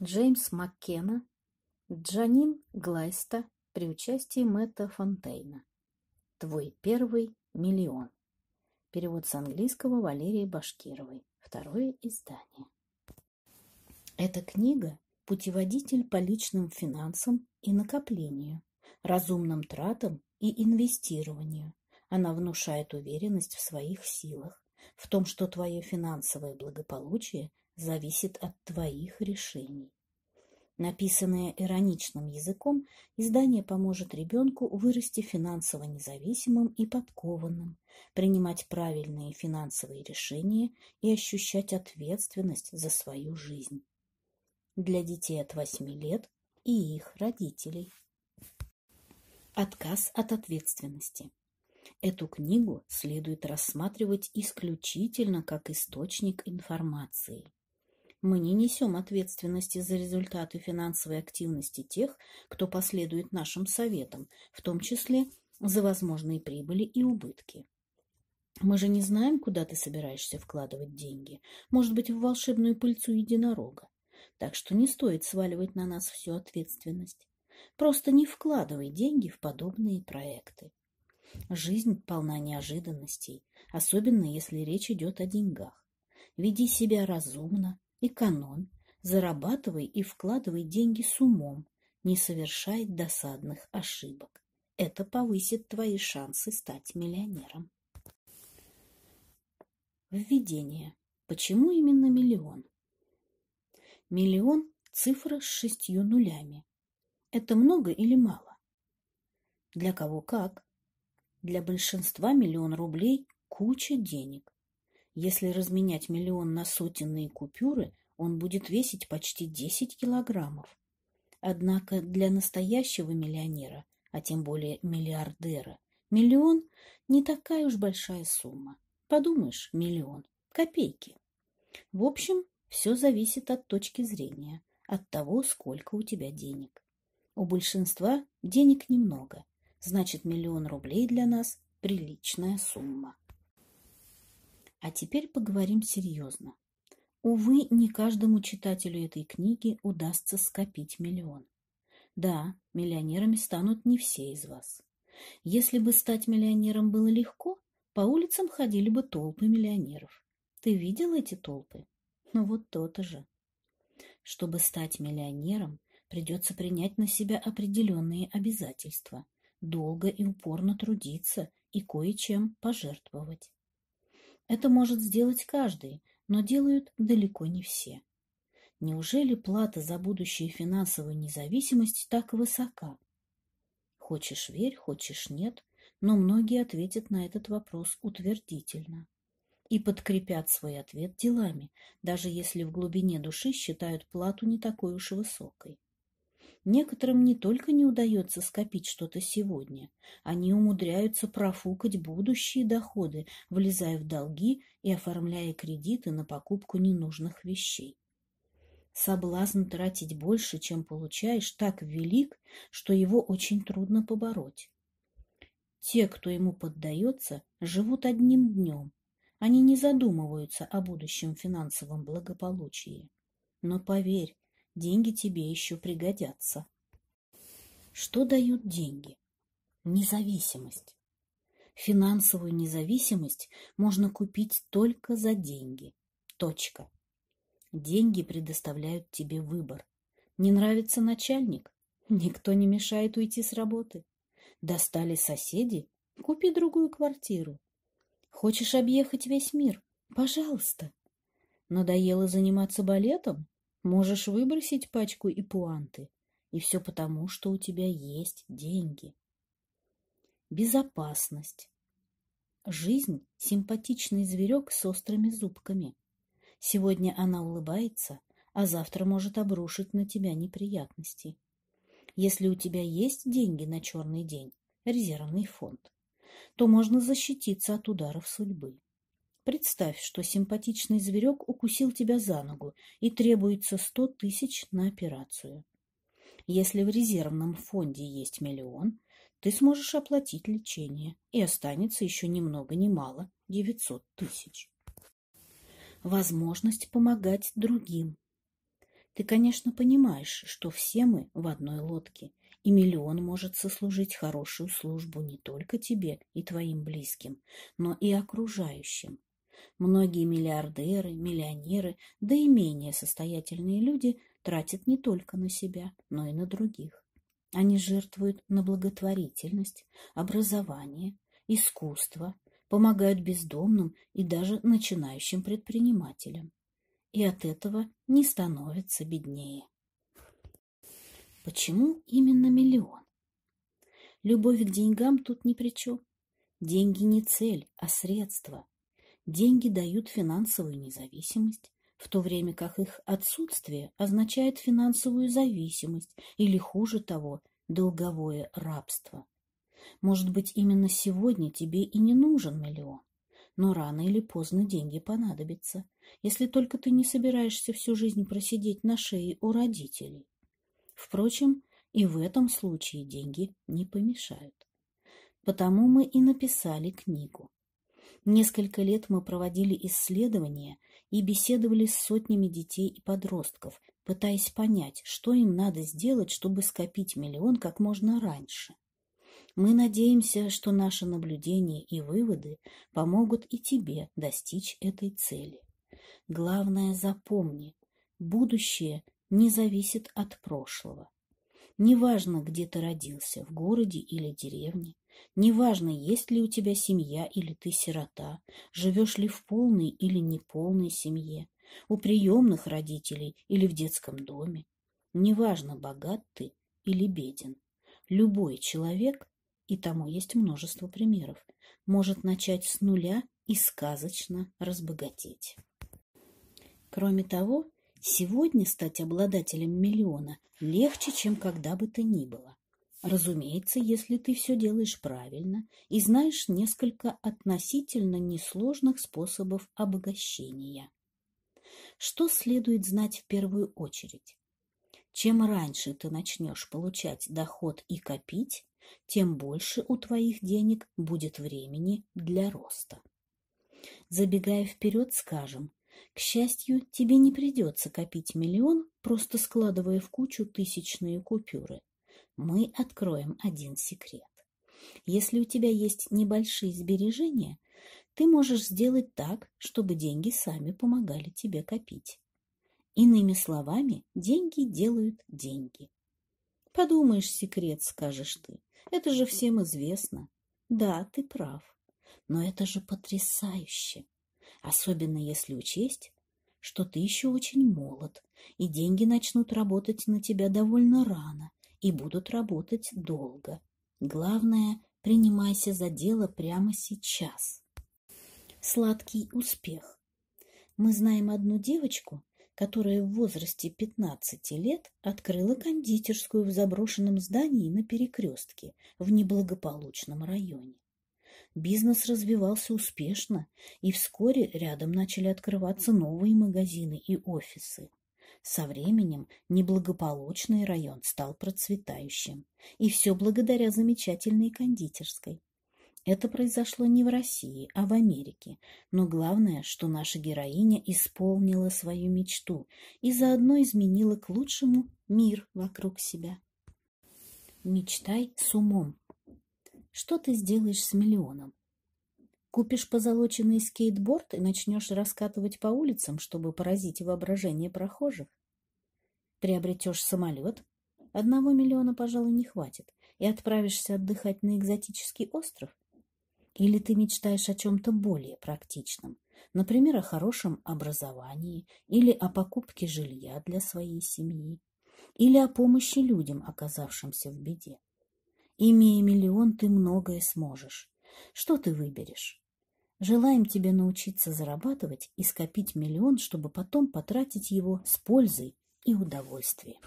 Джеймс Маккена, Джанин Глайста при участии Мэтта Фонтейна. «Твой первый миллион». Перевод с английского Валерии Башкировой. Второе издание. Эта книга – путеводитель по личным финансам и накоплению, разумным тратам и инвестированию. Она внушает уверенность в своих силах, в том, что твое финансовое благополучие зависит от твоих решений. Написанное ироничным языком, издание поможет ребенку вырасти финансово независимым и подкованным, принимать правильные финансовые решения и ощущать ответственность за свою жизнь. Для детей от 8 лет и их родителей. Отказ от ответственности. Эту книгу следует рассматривать исключительно как источник информации. Мы не несем ответственности за результаты финансовой активности тех, кто последует нашим советам, в том числе за возможные прибыли и убытки. Мы же не знаем, куда ты собираешься вкладывать деньги. Может быть, в волшебную пыльцу единорога. Так что не стоит сваливать на нас всю ответственность. Просто не вкладывай деньги в подобные проекты. Жизнь полна неожиданностей, особенно если речь идет о деньгах. Веди себя разумно, Экономь, зарабатывай и вкладывай деньги с умом, не совершай досадных ошибок. Это повысит твои шансы стать миллионером. Введение. Почему именно миллион? Миллион – цифра с шестью нулями. Это много или мало? Для кого как? Для большинства миллион рублей – куча денег. Если разменять миллион на сотенные купюры, он будет весить почти 10 килограммов. Однако для настоящего миллионера, а тем более миллиардера, миллион – не такая уж большая сумма. Подумаешь, миллион – копейки. В общем, все зависит от точки зрения, от того, сколько у тебя денег. У большинства денег немного, значит, миллион рублей для нас – приличная сумма. А теперь поговорим серьезно. Увы, не каждому читателю этой книги удастся скопить миллион. Да, миллионерами станут не все из вас. Если бы стать миллионером было легко, по улицам ходили бы толпы миллионеров. Ты видел эти толпы? Ну вот то-то же. Чтобы стать миллионером, придется принять на себя определенные обязательства, долго и упорно трудиться и кое-чем пожертвовать. Это может сделать каждый, но делают далеко не все. Неужели плата за будущую финансовую независимость так высока? Хочешь – верь, хочешь – нет, но многие ответят на этот вопрос утвердительно и подкрепят свой ответ делами, даже если в глубине души считают плату не такой уж и высокой. Некоторым не только не удается скопить что-то сегодня, они умудряются профукать будущие доходы, влезая в долги и оформляя кредиты на покупку ненужных вещей. Соблазн тратить больше, чем получаешь, так велик, что его очень трудно побороть. Те, кто ему поддается, живут одним днем. Они не задумываются о будущем финансовом благополучии. Но поверь, Деньги тебе еще пригодятся. Что дают деньги? Независимость. Финансовую независимость можно купить только за деньги. Точка. Деньги предоставляют тебе выбор. Не нравится начальник? Никто не мешает уйти с работы. Достали соседи? Купи другую квартиру. Хочешь объехать весь мир? Пожалуйста. Надоело заниматься балетом? Можешь выбросить пачку и пуанты. И все потому, что у тебя есть деньги. Безопасность. Жизнь – симпатичный зверек с острыми зубками. Сегодня она улыбается, а завтра может обрушить на тебя неприятности. Если у тебя есть деньги на черный день, резервный фонд, то можно защититься от ударов судьбы. Представь, что симпатичный зверек укусил тебя за ногу и требуется сто тысяч на операцию. Если в резервном фонде есть миллион, ты сможешь оплатить лечение, и останется еще ни много ни мало – девятьсот тысяч. Возможность помогать другим. Ты, конечно, понимаешь, что все мы в одной лодке, и миллион может сослужить хорошую службу не только тебе и твоим близким, но и окружающим. Многие миллиардеры, миллионеры, да и менее состоятельные люди тратят не только на себя, но и на других. Они жертвуют на благотворительность, образование, искусство, помогают бездомным и даже начинающим предпринимателям. И от этого не становятся беднее. Почему именно миллион? Любовь к деньгам тут ни при чем. Деньги не цель, а средство, Деньги дают финансовую независимость, в то время как их отсутствие означает финансовую зависимость или, хуже того, долговое рабство. Может быть, именно сегодня тебе и не нужен миллион, но рано или поздно деньги понадобятся, если только ты не собираешься всю жизнь просидеть на шее у родителей. Впрочем, и в этом случае деньги не помешают. Потому мы и написали книгу Несколько лет мы проводили исследования и беседовали с сотнями детей и подростков, пытаясь понять, что им надо сделать, чтобы скопить миллион как можно раньше. Мы надеемся, что наши наблюдения и выводы помогут и тебе достичь этой цели. Главное запомни, будущее не зависит от прошлого. Неважно, где ты родился, в городе или деревне, Неважно, есть ли у тебя семья или ты сирота, живешь ли в полной или неполной семье, у приемных родителей или в детском доме. Неважно, богат ты или беден. Любой человек, и тому есть множество примеров, может начать с нуля и сказочно разбогатеть. Кроме того, сегодня стать обладателем миллиона легче, чем когда бы то ни было. Разумеется, если ты все делаешь правильно и знаешь несколько относительно несложных способов обогащения. Что следует знать в первую очередь? Чем раньше ты начнешь получать доход и копить, тем больше у твоих денег будет времени для роста. Забегая вперед, скажем, к счастью, тебе не придется копить миллион, просто складывая в кучу тысячные купюры мы откроем один секрет. Если у тебя есть небольшие сбережения, ты можешь сделать так, чтобы деньги сами помогали тебе копить. Иными словами, деньги делают деньги. Подумаешь, секрет, скажешь ты. Это же всем известно. Да, ты прав. Но это же потрясающе. Особенно если учесть, что ты еще очень молод, и деньги начнут работать на тебя довольно рано и будут работать долго. Главное, принимайся за дело прямо сейчас. Сладкий успех. Мы знаем одну девочку, которая в возрасте 15 лет открыла кондитерскую в заброшенном здании на перекрестке в неблагополучном районе. Бизнес развивался успешно, и вскоре рядом начали открываться новые магазины и офисы. Со временем неблагополучный район стал процветающим. И все благодаря замечательной кондитерской. Это произошло не в России, а в Америке. Но главное, что наша героиня исполнила свою мечту и заодно изменила к лучшему мир вокруг себя. Мечтай с умом. Что ты сделаешь с миллионом? Купишь позолоченный скейтборд и начнешь раскатывать по улицам, чтобы поразить воображение прохожих. Приобретешь самолет. Одного миллиона, пожалуй, не хватит. И отправишься отдыхать на экзотический остров. Или ты мечтаешь о чем-то более практичном, например, о хорошем образовании или о покупке жилья для своей семьи, или о помощи людям, оказавшимся в беде. Имея миллион, ты многое сможешь. Что ты выберешь? Желаем тебе научиться зарабатывать и скопить миллион, чтобы потом потратить его с пользой и удовольствием.